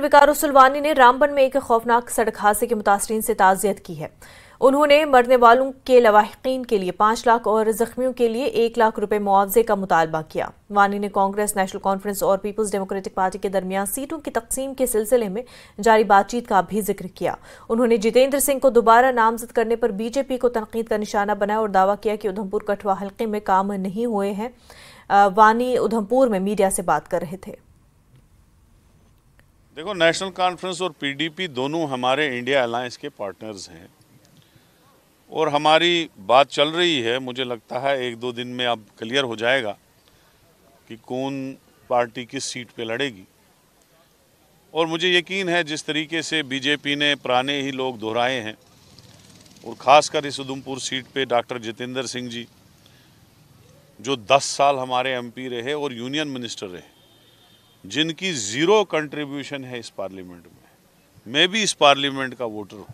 मित्र विकारो सुलवानी ने रामबन में एक खौफनाक सड़क हादसे के मुतासरी से ताज़ियत की है उन्होंने मरने वालों के लवाहकिन के लिए पांच लाख और जख्मियों के लिए एक लाख रुपए मुआवजे का मुतालबा किया वानी ने कांग्रेस नेशनल कॉन्फ्रेंस और पीपल्स डेमोक्रेटिक पार्टी के दरमियान सीटों की तकसीम के सिलसिले में जारी बातचीत का भी जिक्र किया उन्होंने जितेंद्र सिंह को दोबारा नामजद करने पर बीजेपी को तनकीद का निशाना बनाया और दावा किया कि उधमपुर कठुआ हल्के में काम नहीं हुए हैं वानी उधमपुर में मीडिया से बात कर रहे थे देखो नेशनल कॉन्फ्रेंस और पीडीपी दोनों हमारे इंडिया अलायंस के पार्टनर्स हैं और हमारी बात चल रही है मुझे लगता है एक दो दिन में अब क्लियर हो जाएगा कि कौन पार्टी किस सीट पे लड़ेगी और मुझे यकीन है जिस तरीके से बीजेपी ने पुराने ही लोग दोहराए हैं और ख़ासकर इस उधमपुर सीट पे डॉक्टर जितेंद्र सिंह जी जो 10 साल हमारे एमपी रहे और यूनियन मिनिस्टर रहे जिनकी ज़ीरो कंट्रीब्यूशन है इस पार्लियामेंट में मैं भी इस पार्लियामेंट का वोटर हूँ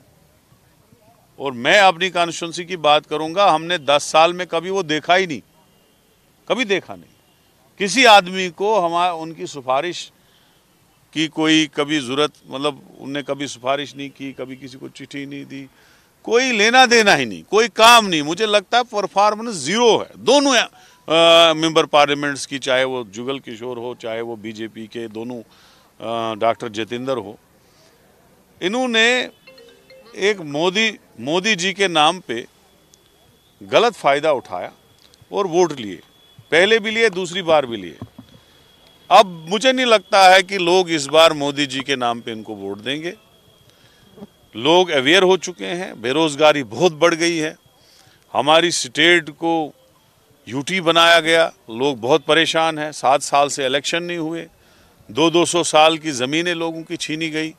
और मैं अपनी कॉन्स्टिट्यूंसी की बात करूंगा हमने 10 साल में कभी वो देखा ही नहीं कभी देखा नहीं किसी आदमी को हमारा उनकी सिफारिश की कोई कभी ज़रूरत मतलब उनने कभी सिफारिश नहीं की कभी किसी को चिट्ठी नहीं दी कोई लेना देना ही नहीं कोई काम नहीं मुझे लगता है परफॉर्मेंस ज़ीरो है दोनों मेंबर पार्लियामेंट्स की चाहे वो जुगल किशोर हो चाहे वो बीजेपी के दोनों डॉक्टर जितेंद्र हो इन्होंने एक मोदी मोदी जी के नाम पे गलत फ़ायदा उठाया और वोट लिए पहले भी लिए दूसरी बार भी लिए अब मुझे नहीं लगता है कि लोग इस बार मोदी जी के नाम पे इनको वोट देंगे लोग अवेयर हो चुके हैं बेरोज़गारी बहुत बढ़ गई है हमारी स्टेट को यूटी बनाया गया लोग बहुत परेशान हैं सात साल से इलेक्शन नहीं हुए दो दो सौ साल की ज़मीनें लोगों की छीनी गई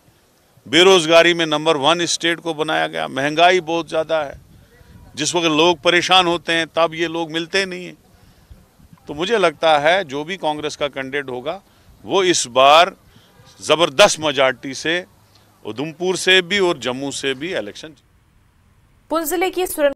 बेरोज़गारी में नंबर वन स्टेट को बनाया गया महंगाई बहुत ज़्यादा है जिस वक्त लोग परेशान होते हैं तब ये लोग मिलते नहीं हैं तो मुझे लगता है जो भी कांग्रेस का कैंडिडेट होगा वो इस बार ज़बरदस्त मेजॉरिटी से उधमपुर से भी और जम्मू से भी इलेक्शन पुंज जिले की